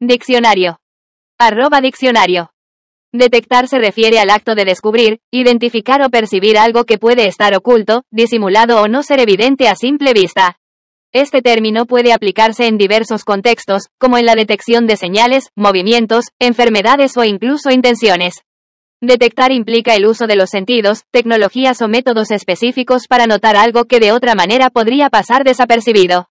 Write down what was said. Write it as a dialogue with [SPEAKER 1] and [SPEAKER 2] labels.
[SPEAKER 1] Diccionario. Arroba diccionario. Detectar se refiere al acto de descubrir, identificar o percibir algo que puede estar oculto, disimulado o no ser evidente a simple vista. Este término puede aplicarse en diversos contextos, como en la detección de señales, movimientos, enfermedades o incluso intenciones. Detectar implica el uso de los sentidos, tecnologías o métodos específicos para notar algo que de otra manera podría pasar desapercibido.